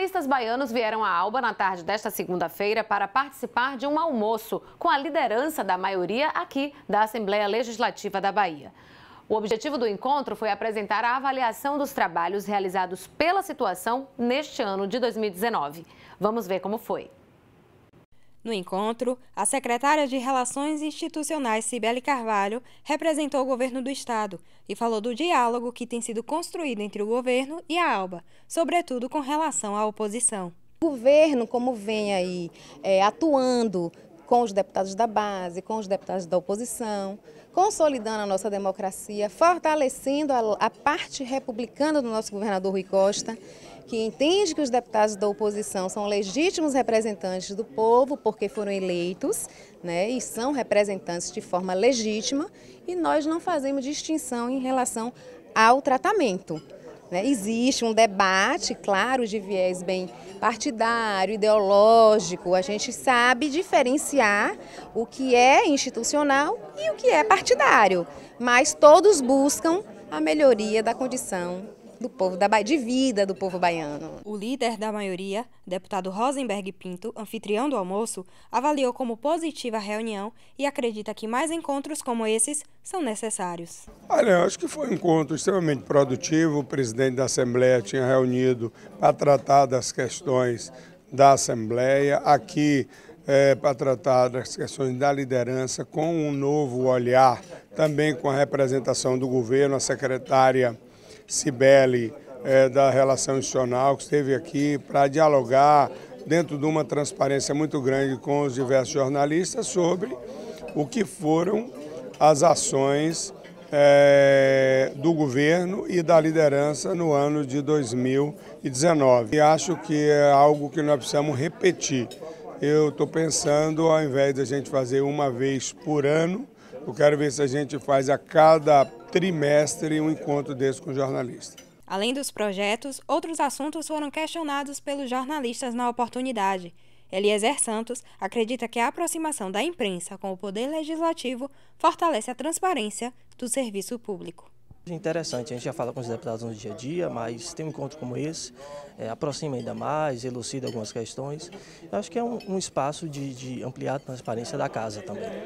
Jornalistas baianos vieram à Alba na tarde desta segunda-feira para participar de um almoço com a liderança da maioria aqui da Assembleia Legislativa da Bahia. O objetivo do encontro foi apresentar a avaliação dos trabalhos realizados pela situação neste ano de 2019. Vamos ver como foi. No encontro, a secretária de Relações Institucionais, Cibele Carvalho, representou o governo do Estado e falou do diálogo que tem sido construído entre o governo e a ALBA, sobretudo com relação à oposição. O governo, como vem aí é, atuando com os deputados da base, com os deputados da oposição, consolidando a nossa democracia, fortalecendo a, a, parte republicana do nosso governador Rui Costa, que entende que os deputados da oposição são legítimos representantes do povo, porque foram eleitos, né, e são representantes de forma legítima, e nós não fazemos distinção em relação ao tratamento. Né? Existe um debate, claro, de viés bem partidário, ideológico. A gente sabe diferenciar o que é institucional e o que é partidário, mas todos buscam a melhoria da condição do povo da Bahia de vida do povo baiano. O líder da maioria, deputado Rosenberg Pinto, anfitrião do almoço, avaliou como positiva a reunião e acredita que mais encontros como esses são necessários. Olha, acho que foi um encontro extremamente produtivo. O presidente da Assembleia tinha reunido para tratar das questões da Assembleia, aqui é, para tratar das questões da liderança com um novo olhar, também com a representação do governo, a secretária Cibele, é, da relação institucional, que esteve aqui para dialogar dentro de uma transparência muito grande com os diversos jornalistas sobre o que foram as ações é, do governo e da liderança no ano de 2019. E acho que é algo que nós precisamos repetir. Eu estou pensando, ao invés de a gente fazer uma vez por ano, eu quero ver se a gente faz a cada trimestre um encontro desse com jornalistas. Além dos projetos, outros assuntos foram questionados pelos jornalistas na oportunidade. Eliezer Santos acredita que a aproximação da imprensa com o poder legislativo fortalece a transparência do serviço público. Interessante, a gente já fala com os deputados no dia a dia, mas tem um encontro como esse, é, aproxima ainda mais, elucida algumas questões. Eu acho que é um, um espaço de, de ampliar a transparência da casa também.